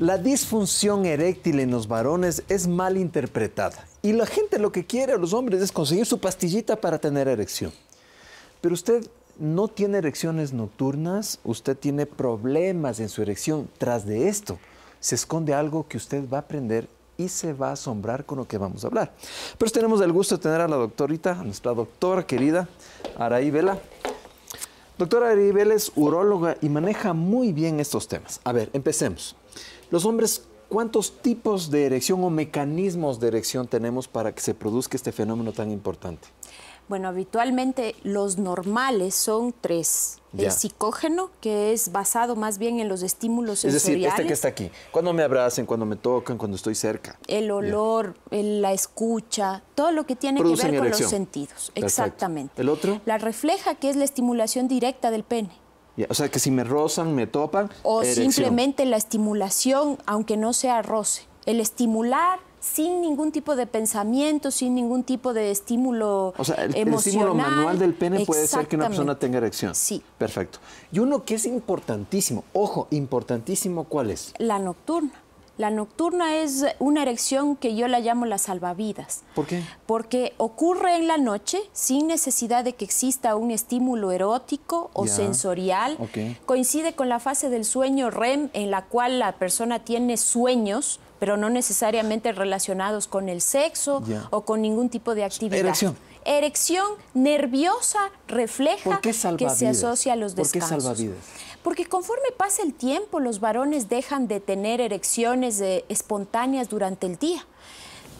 La disfunción eréctil en los varones es mal interpretada. Y la gente lo que quiere a los hombres es conseguir su pastillita para tener erección. Pero usted no tiene erecciones nocturnas, usted tiene problemas en su erección. Tras de esto, se esconde algo que usted va a aprender y se va a asombrar con lo que vamos a hablar. Pero tenemos el gusto de tener a la doctorita, a nuestra doctora querida, Araí Vela. Doctora Ari es uróloga y maneja muy bien estos temas. A ver, empecemos. Los hombres, ¿cuántos tipos de erección o mecanismos de erección tenemos para que se produzca este fenómeno tan importante? Bueno, habitualmente los normales son tres. El psicógeno, que es basado más bien en los estímulos sensoriales. Es decir, este que está aquí. Cuando me abracen, cuando me tocan, cuando estoy cerca. El olor, la escucha, todo lo que tiene que ver con los sentidos. Exactamente. ¿El otro? La refleja, que es la estimulación directa del pene. o sea, que si me rozan, me topan. O simplemente la estimulación, aunque no sea roce. El estimular sin ningún tipo de pensamiento, sin ningún tipo de estímulo O sea, el, emocional. estímulo manual del pene puede ser que una persona tenga erección. Sí. Perfecto. Y uno que es importantísimo, ojo, importantísimo, ¿cuál es? La nocturna. La nocturna es una erección que yo la llamo las salvavidas. ¿Por qué? Porque ocurre en la noche sin necesidad de que exista un estímulo erótico o sensorial. Coincide con la fase del sueño REM en la cual la persona tiene sueños pero no necesariamente relacionados con el sexo o con ningún tipo de actividad. Erección. Erección nerviosa refleja que se asocia a los descansos. qué salvavidas? Porque conforme pasa el tiempo, los varones dejan de tener erecciones eh, espontáneas durante el día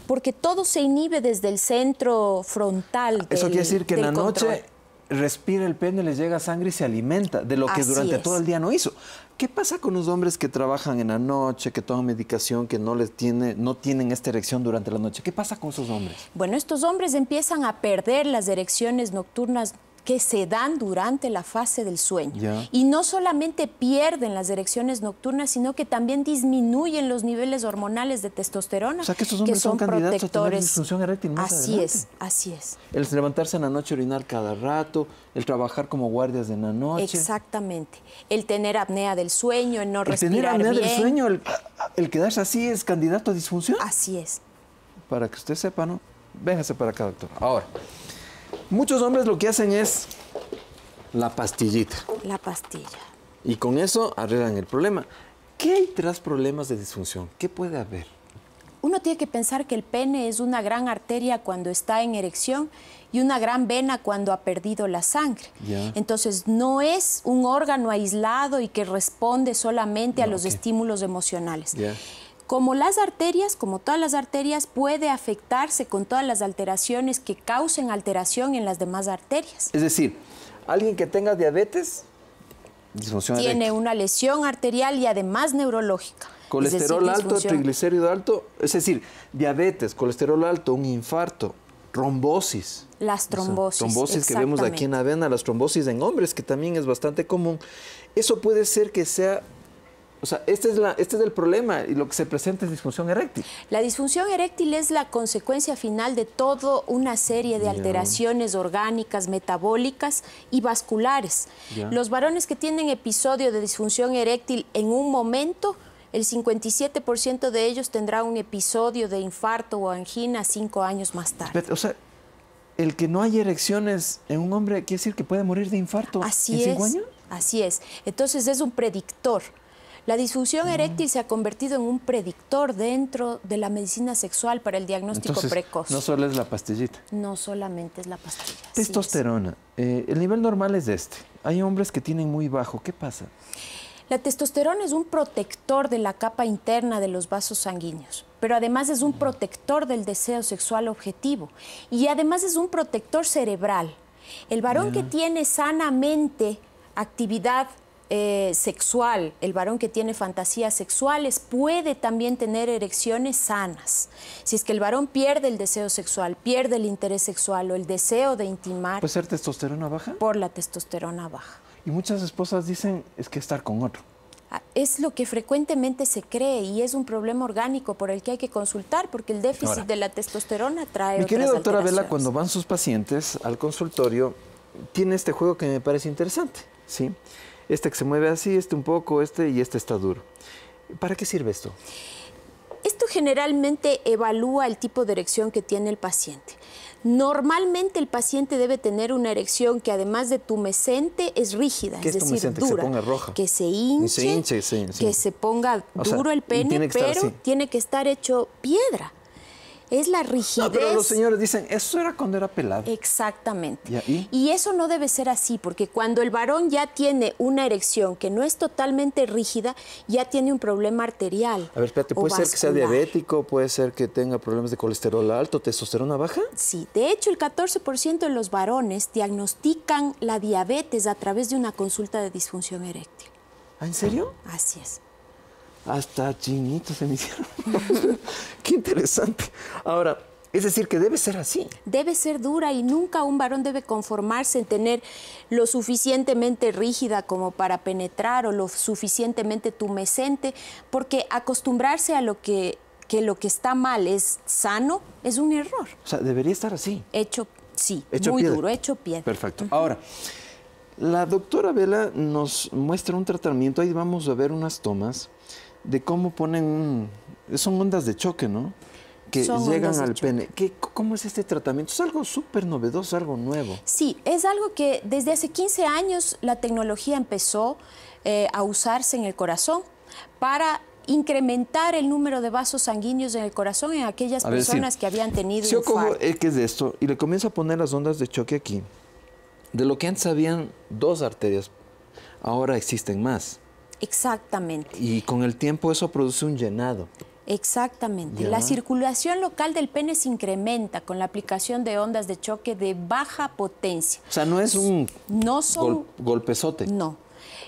porque todo se inhibe desde el centro frontal. Ah, eso quiere decir que en la noche respira el pene, les llega sangre y se alimenta de lo que durante todo el día no hizo. ¿Qué pasa con los hombres que trabajan en la noche, que toman medicación, que no les tiene, no tienen esta erección durante la noche? ¿Qué pasa con esos hombres? Bueno, estos hombres empiezan a perder las erecciones nocturnas que se dan durante la fase del sueño. Y no solamente pierden las erecciones nocturnas, sino que también disminuyen los niveles hormonales de testosterona, o sea, que, estos que son, protectores. A disfunción eréctil así es, así es. El levantarse en la noche, orinar cada rato, el trabajar como guardias de la noche. Exactamente. El tener apnea del sueño, el no el respirar tener apnea del sueño, el, el quedarse así es candidato a disfunción. Así es. Para que usted sepa, ¿no? Véngase para acá, doctor. Ahora, Muchos hombres lo que hacen es la pastillita. La pastilla. Y con eso arreglan el problema. ¿Qué hay tras problemas de disfunción? ¿Qué puede haber? Uno tiene que pensar que el pene es una gran arteria cuando está en erección y una gran vena cuando ha perdido la sangre. Entonces, no es un órgano aislado y que responde solamente a los estímulos emocionales. Ya. Como las arterias, como todas las arterias, puede afectarse con todas las alteraciones que causen alteración en las demás arterias. Es decir, alguien que tenga diabetes, tiene una lesión arterial y además neurológica. Colesterol alto, triglicérido alto, es decir, diabetes, colesterol alto, un infarto, trombosis. Las trombosis. trombosis que vemos aquí en avena, las trombosis en hombres, que también es bastante común. Eso puede ser que sea o sea, este es, este es el problema y lo que se presenta es disfunción eréctil. La disfunción eréctil es la consecuencia final de toda una serie de alteraciones orgánicas, metabólicas y vasculares. Los varones que tienen episodio de disfunción eréctil en un momento, el 57% de ellos tendrá un episodio de infarto o angina cinco años más tarde. o sea, el que no hay erecciones en un hombre quiere decir que puede morir de infarto en cinco es. Así es. Entonces es un predictor la disfunción ah. eréctil se ha convertido en un predictor dentro de la medicina sexual para el diagnóstico precoz. No solo es la pastillita. No solamente es la pastilla. Testosterona. Eh, el nivel normal es este. Hay hombres que tienen muy bajo. ¿Qué pasa? La testosterona es un protector de la capa interna de los vasos sanguíneos, pero además es un protector del deseo sexual objetivo y además es un protector cerebral. El varón que tiene sanamente actividad eh, sexual, el varón que tiene fantasías sexuales puede también tener erecciones sanas. Si es que el varón pierde el deseo sexual, pierde el interés sexual o el deseo de intimar. ¿Puede ser testosterona baja? Por la testosterona baja. Y muchas esposas dicen es que estar con otro. Ah, es lo que frecuentemente se cree y es un problema orgánico por el que hay que consultar, porque el déficit de la testosterona trae. Mi querida doctora Vela, cuando van sus pacientes al consultorio, tiene este juego que me parece interesante, ¿sí? este que se mueve así, este un poco, este y este está duro. ¿Para qué sirve esto? Esto generalmente evalúa el tipo de erección que tiene el paciente. Normalmente el paciente debe tener una erección que además de tumescente es rígida, es, decir, dura, que se ponga que se hinche, que se ponga duro el pene, pero tiene que estar hecho piedra es la rigidez. No, pero los señores dicen, eso era cuando era pelado. Exactamente. ¿Y, eso no debe ser así, porque cuando el varón ya tiene una erección que no es totalmente rígida, ya tiene un problema arterial. A ver, espérate, ¿puede ser que sea diabético? ¿Puede ser que tenga problemas de colesterol alto, testosterona baja? Sí, de hecho, el 14% de los varones diagnostican la diabetes a través de una consulta de disfunción eréctil. ¿Ah, ¿En serio? Así es hasta chinitos se me hicieron. Qué interesante. Ahora, es decir, que debe ser así. Debe ser dura y nunca un varón debe conformarse en tener lo suficientemente rígida como para penetrar o lo suficientemente tumescente, porque acostumbrarse a lo que, que lo que está mal es sano es un error. O sea, debería estar así. Hecho, sí, hecho muy duro, hecho pie. Perfecto. Ahora, la doctora Vela nos muestra un tratamiento, ahí vamos a ver unas tomas de cómo ponen Son ondas de choque, ¿no? que llegan al pene. ¿Cómo es este tratamiento? Es algo súper novedoso, algo nuevo. Sí, es algo que desde hace 15 años la tecnología empezó eh, a usarse en el corazón para incrementar el número de vasos sanguíneos en el corazón en aquellas personas que habían tenido si infarto. yo cojo X de esto y le comienzo a poner las ondas de choque aquí, de lo que antes habían dos arterias, ahora existen más. Exactamente. Y con el tiempo eso produce un llenado. Exactamente. La circulación local del pene se incrementa con la aplicación de ondas de choque de baja potencia. O sea, no es un no golpezote. No.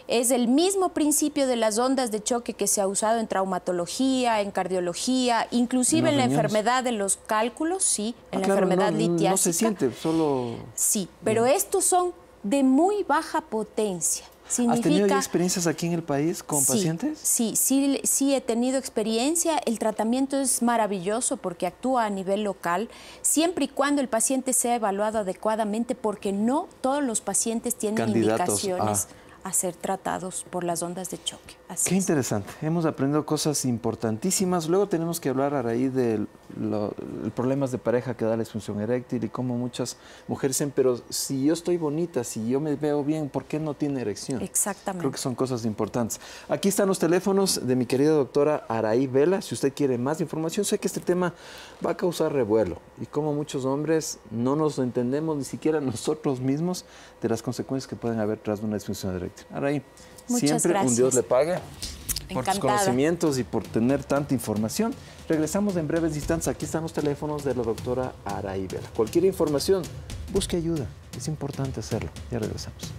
Es el mismo principio de las ondas de choque que se ha usado en traumatología, en cardiología, inclusive en, la enfermedad de los cálculos, sí, en ah, la enfermedad no, No se siente, solo... Sí, pero estos son de muy baja potencia. ¿Has tenido experiencias aquí en el país con pacientes? Sí, sí, sí he tenido experiencia. El tratamiento es maravilloso porque actúa a nivel local, siempre y cuando el paciente sea evaluado adecuadamente, porque no todos los pacientes tienen ah. indicaciones a ser tratados por las ondas de choque. Qué interesante. Hemos aprendido cosas importantísimas. Luego tenemos que hablar a raíz de los problemas de pareja que da la disfunción eréctil y cómo muchas mujeres dicen, pero si yo estoy bonita, si yo me veo bien, ¿por qué no tiene erección? Exactamente. Creo que son cosas importantes. Aquí están los teléfonos de mi querida doctora Araí Vela. Si usted quiere más información, sé que este tema va a causar revuelo y como muchos hombres no nos entendemos ni siquiera nosotros mismos de las consecuencias que pueden haber tras una disfunción eréctil. Araí, siempre un Dios le pague por tus conocimientos y por tener tanta información. Regresamos en breves distancias. Aquí están los teléfonos de la doctora Araí Vela. Cualquier información, busque ayuda. Es importante hacerlo. Ya regresamos.